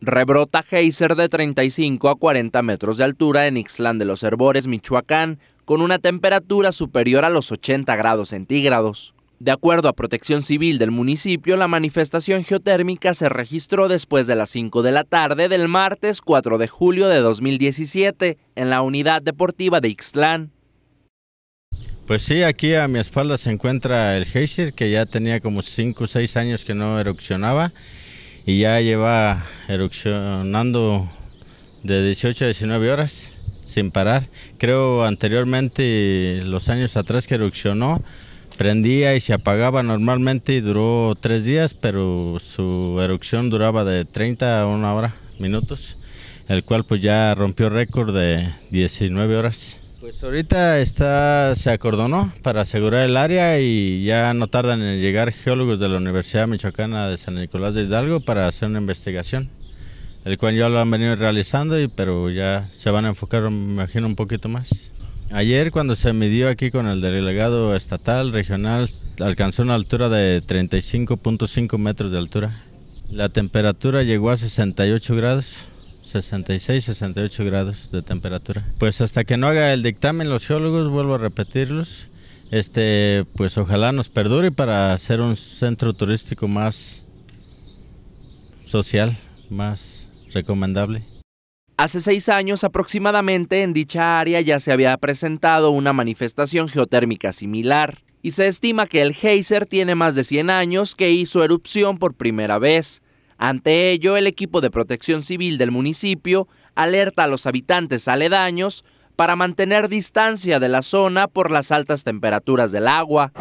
Rebrota geyser de 35 a 40 metros de altura en Ixlán de los Herbores, Michoacán, con una temperatura superior a los 80 grados centígrados. De acuerdo a Protección Civil del municipio, la manifestación geotérmica se registró después de las 5 de la tarde del martes 4 de julio de 2017 en la unidad deportiva de Ixtlán. Pues sí, aquí a mi espalda se encuentra el geyser que ya tenía como 5 o 6 años que no erupcionaba y ya lleva erupcionando de 18 a 19 horas sin parar. Creo anteriormente, los años atrás que erupcionó, prendía y se apagaba normalmente y duró tres días, pero su erupción duraba de 30 a una hora, minutos, el cual pues ya rompió récord de 19 horas. Pues ahorita está, se acordonó para asegurar el área y ya no tardan en llegar geólogos de la Universidad Michoacana de San Nicolás de Hidalgo para hacer una investigación, el cual ya lo han venido realizando, y, pero ya se van a enfocar, me imagino, un poquito más. Ayer cuando se midió aquí con el delegado estatal, regional, alcanzó una altura de 35.5 metros de altura. La temperatura llegó a 68 grados. 66, 68 grados de temperatura. Pues hasta que no haga el dictamen los geólogos, vuelvo a repetirlos, este, pues ojalá nos perdure para hacer un centro turístico más social, más recomendable. Hace seis años aproximadamente en dicha área ya se había presentado una manifestación geotérmica similar y se estima que el geyser tiene más de 100 años que hizo erupción por primera vez. Ante ello, el equipo de protección civil del municipio alerta a los habitantes aledaños para mantener distancia de la zona por las altas temperaturas del agua.